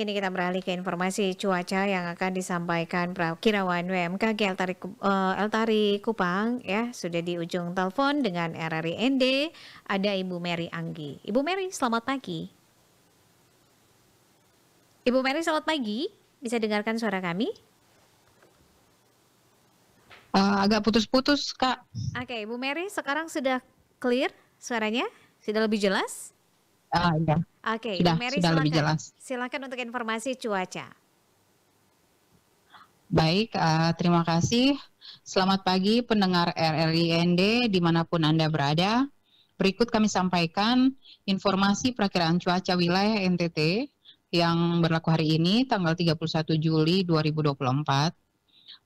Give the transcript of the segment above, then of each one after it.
Kini kita beralih ke informasi cuaca yang akan disampaikan Kirawan WMKG Eltari, uh, eh, Eltari Kupang ya sudah di ujung telepon dengan RRI ND ada Ibu Mary Anggi. Ibu Mary selamat pagi. Ibu Mary selamat pagi, bisa dengarkan suara kami? Uh, agak putus-putus kak. Oke, okay, Ibu Mary sekarang sudah clear suaranya, sudah lebih jelas? Ah ya. Oke, sudah, Mary, sudah silakan, lebih jelas. Silakan untuk informasi cuaca. Baik, uh, terima kasih. Selamat pagi pendengar RRI RRIND dimanapun Anda berada. Berikut kami sampaikan informasi perakiraan cuaca wilayah NTT yang berlaku hari ini tanggal 31 Juli 2024.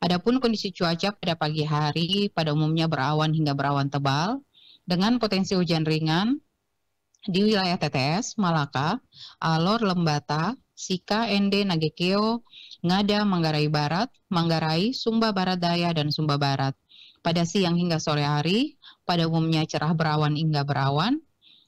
Adapun kondisi cuaca pada pagi hari pada umumnya berawan hingga berawan tebal dengan potensi hujan ringan di wilayah TTS, Malaka, Alor, Lembata, Sika, Ende, Nagekeo, Ngada, Manggarai Barat, Manggarai, Sumba Barat Daya, dan Sumba Barat. Pada siang hingga sore hari, pada umumnya cerah berawan hingga berawan,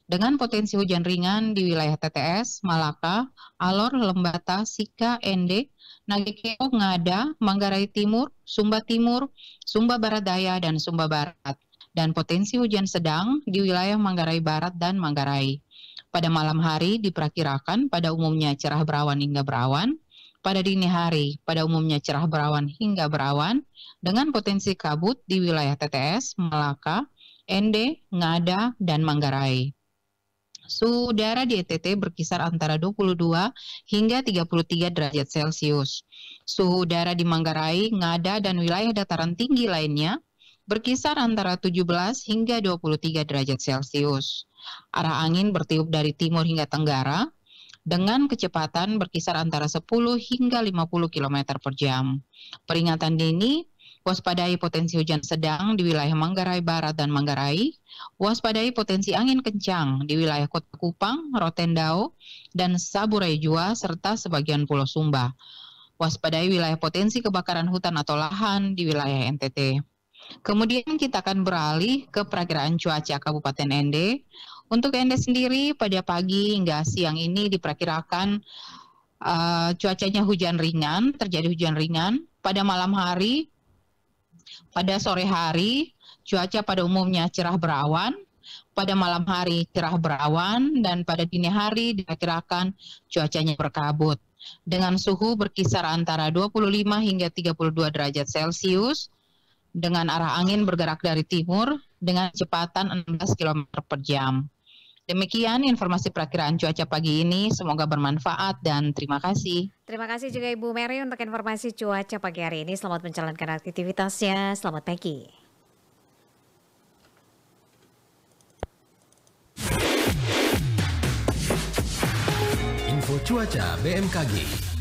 dengan potensi hujan ringan di wilayah TTS, Malaka, Alor, Lembata, Sika, Ende, Nagekeo, Ngada, Manggarai Timur, Sumba Timur, Sumba Barat Daya, dan Sumba Barat dan potensi hujan sedang di wilayah Manggarai Barat dan Manggarai. Pada malam hari diperkirakan pada umumnya cerah berawan hingga berawan, pada dini hari pada umumnya cerah berawan hingga berawan, dengan potensi kabut di wilayah TTS, Malaka, ND, Ngada, dan Manggarai. Suhu udara di ETT berkisar antara 22 hingga 33 derajat Celcius. Suhu udara di Manggarai, Ngada, dan wilayah dataran tinggi lainnya berkisar antara 17 hingga 23 derajat Celcius. Arah angin bertiup dari timur hingga tenggara dengan kecepatan berkisar antara 10 hingga 50 km per jam. Peringatan dini, waspadai potensi hujan sedang di wilayah Manggarai Barat dan Manggarai, waspadai potensi angin kencang di wilayah Kota Kupang, Rotendao, dan Jua, serta sebagian Pulau Sumba waspadai wilayah potensi kebakaran hutan atau lahan di wilayah NTT. Kemudian kita akan beralih ke perakiraan cuaca Kabupaten Ende. Untuk Ende sendiri pada pagi hingga siang ini diperkirakan uh, cuacanya hujan ringan, terjadi hujan ringan. Pada malam hari, pada sore hari, cuaca pada umumnya cerah berawan, pada malam hari cerah berawan dan pada dini hari diperkirakan cuacanya berkabut dengan suhu berkisar antara 25 hingga 32 derajat Celcius dengan arah angin bergerak dari timur dengan kecepatan 16 km per jam. Demikian informasi perakiraan cuaca pagi ini. Semoga bermanfaat dan terima kasih. Terima kasih juga Ibu Mary untuk informasi cuaca pagi hari ini. Selamat menjalankan aktivitasnya. Selamat pagi. Info cuaca BMKG.